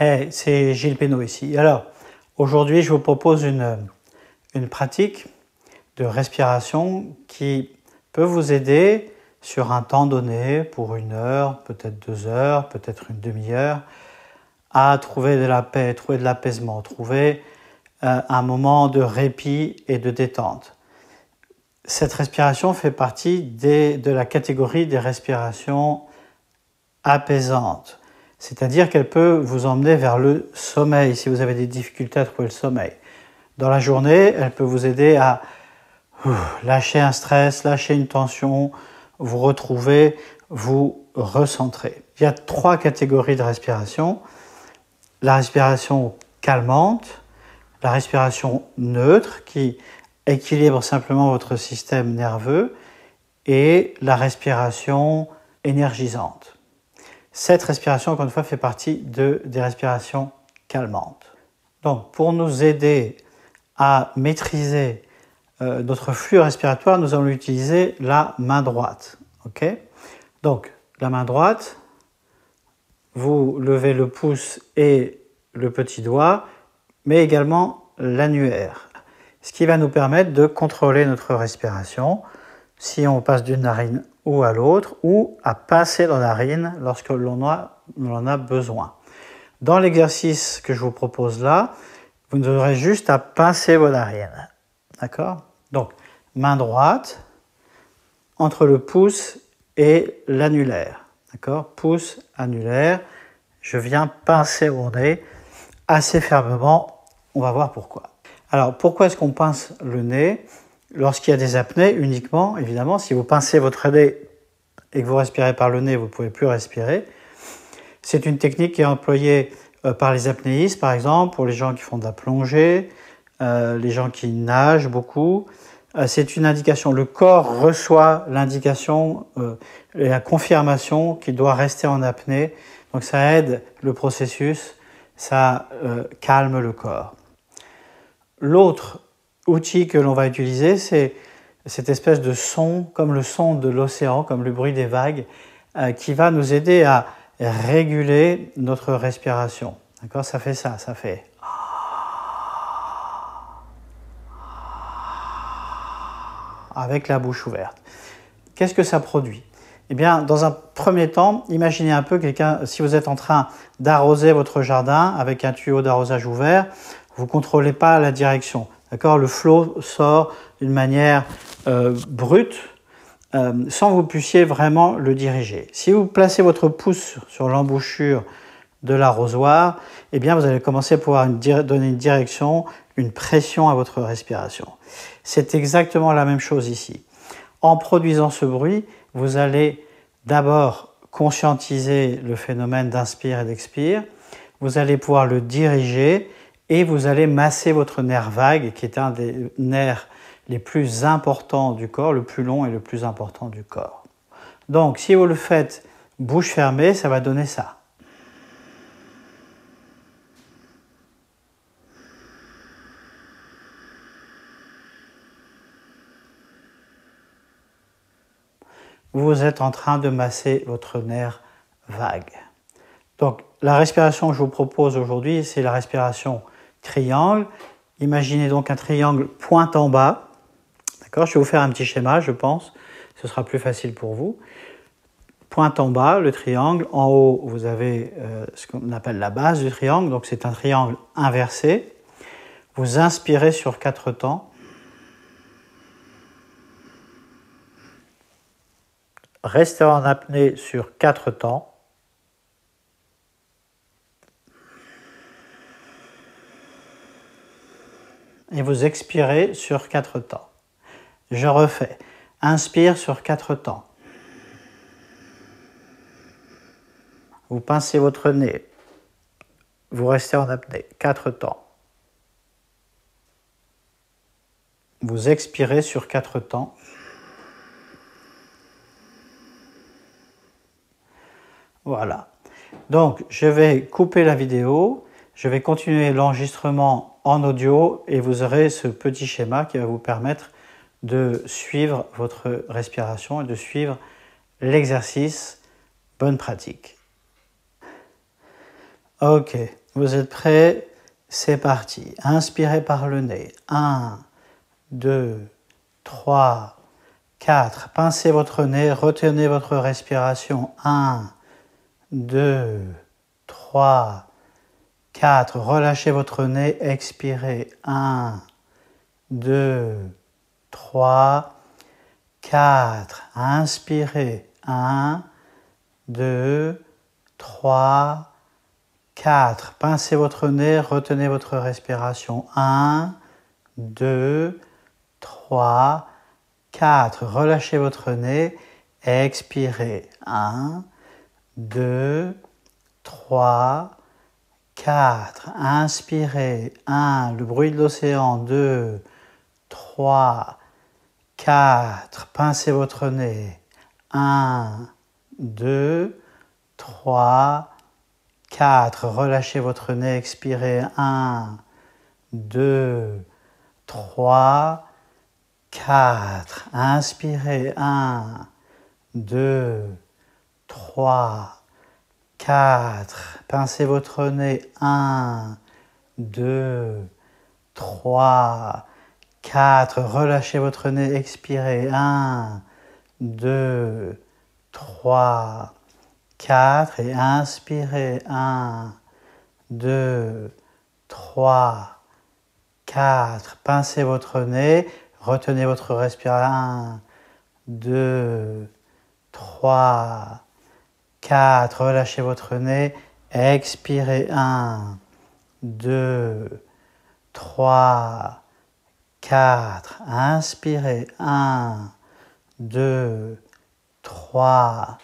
Hey, eh, c'est Gilles Pénaud ici. Alors, aujourd'hui, je vous propose une, une, pratique de respiration qui peut vous aider sur un temps donné, pour une heure, peut-être deux heures, peut-être une demi-heure, à trouver de la paix, trouver de l'apaisement, trouver euh, un moment de répit et de détente. Cette respiration fait partie de la catégorie des respirations apaisantes c'est-à-dire qu'elle peut vous emmener vers le sommeil si vous avez des difficultés à trouver le sommeil. Dans la journée, elle peut vous aider à lâcher un stress, lâcher une tension, vous retrouver, vous recentrer. Il y a trois catégories de respiration. La respiration calmante, la respiration neutre qui équilibre simplement votre système nerveux et la respiration énergisante. Cette respiration, encore une fois, fait partie de, des respirations calmantes. Donc, pour nous aider à maîtriser euh, notre flux respiratoire, nous allons utiliser la main droite. Ok Donc, la main droite, vous levez le pouce et le petit doigt, mais également l'annuaire, ce qui va nous permettre de contrôler notre respiration si on passe d'une narine ou à l'autre, ou à pincer la narine lorsque l'on en a besoin. Dans l'exercice que je vous propose là, vous devrez juste à pincer vos narines. D'accord Donc, main droite entre le pouce et l'annulaire. D'accord Pouce, annulaire. Je viens pincer mon nez assez fermement. On va voir pourquoi. Alors, pourquoi est-ce qu'on pince le nez Lorsqu'il y a des apnées, uniquement, évidemment, si vous pincez votre nez et que vous respirez par le nez, vous ne pouvez plus respirer. C'est une technique qui est employée euh, par les apnéistes, par exemple, pour les gens qui font de la plongée, euh, les gens qui nagent beaucoup. Euh, c'est une indication. Le corps reçoit l'indication et la confirmation qu'il doit rester en apnée. Donc ça aide le processus, ça calme le corps. L'autre outil que l'on va utiliser, c'est cette espèce de son, comme le son de l'océan, comme le bruit des vagues, euh, qui va nous aider à réguler notre respiration. D'accord Ça fait ça, ça fait. avec la bouche ouverte. Qu'est-ce que ça produit Eh bien, dans un premier temps, imaginez un peu quelqu'un, si vous êtes en train d'arroser votre jardin avec un tuyau d'arrosage ouvert, vous ne contrôlez pas la direction. Le flot sort d'une manière euh, brute, euh, sans que vous puissiez vraiment le diriger. Si vous placez votre pouce sur l'embouchure de l'arrosoir, eh bien vous allez commencer à pouvoir donner une direction, une pression à votre respiration. C'est exactement la même chose ici. En produisant ce bruit, vous allez d'abord conscientiser le phénomène d'inspire et d'expire, vous allez pouvoir le diriger, et vous allez masser votre nerf vague, qui est un des nerfs les plus importants du corps, le plus long et le plus important du corps. Donc, si vous le faites bouche fermée, ça va donner ça. Vous êtes en train de masser votre nerf vague. Donc, la respiration que je vous propose aujourd'hui, c'est la respiration triangle. Imaginez donc un triangle point en bas. D'accord Je vais vous faire un petit schéma, je pense. Ce sera plus facile pour vous. Pointe en bas, le triangle. En haut, vous avez euh, ce qu'on appelle la base du triangle. Donc c'est un triangle inversé. Vous inspirez sur quatre temps. Restez en apnée sur quatre temps. et vous expirez sur quatre temps. Je refais. Inspire sur quatre temps. Vous pincez votre nez. Vous restez en apnée. Quatre temps. Vous expirez sur quatre temps. Voilà. Donc, je vais couper la vidéo. Je vais continuer l'enregistrement en audio et vous aurez ce petit schéma qui va vous permettre de suivre votre respiration et de suivre l'exercice. Bonne pratique. Ok, vous êtes prêts C'est parti. Inspirez par le nez. 1, 2, 3, 4. Pincez votre nez, retenez votre respiration. 1, 2, 3, 4. Relâchez votre nez, expirez. 1, 2, 3, 4. Inspirez. 1, 2, 3, 4. Pincez votre nez, retenez votre respiration. 1, 2, 3, 4. Relâchez votre nez, expirez. 1, 2, 3, 4. 4, inspirez, 1, le bruit de l'océan, 2, 3, 4, pincez votre nez, 1, 2, 3, 4, relâchez votre nez, expirez, 1, 2, 3, 4, inspirez, 1, 2, 3, 4. Pincez votre nez. 1, 2, 3, 4. Relâchez votre nez. Expirez. 1, 2, 3, 4. Et inspirez. 1, 2, 3, 4. Pincez votre nez. Retenez votre respiration. 1, 2, 3, 4. 4, relâchez votre nez, expirez 1, 2, 3, 4, inspirez 1, 2, 3,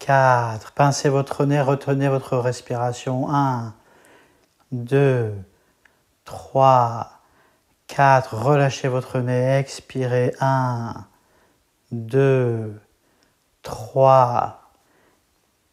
4, pincez votre nez, retenez votre respiration 1, 2, 3, 4, relâchez votre nez, expirez 1, 2, 3,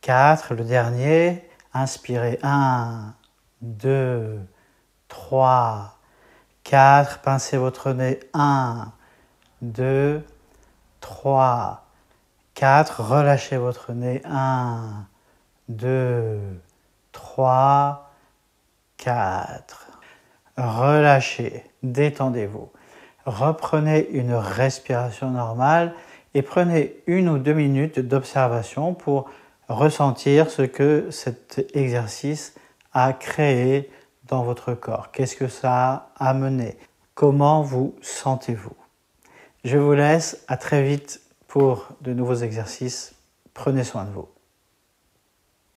4, le dernier, inspirez 1, 2, 3, 4, pincez votre nez 1, 2, 3, 4, relâchez votre nez 1, 2, 3, 4. Relâchez, détendez-vous. Reprenez une respiration normale et prenez une ou deux minutes d'observation pour ressentir ce que cet exercice a créé dans votre corps. Qu'est-ce que ça a amené Comment vous sentez-vous Je vous laisse, à très vite pour de nouveaux exercices. Prenez soin de vous.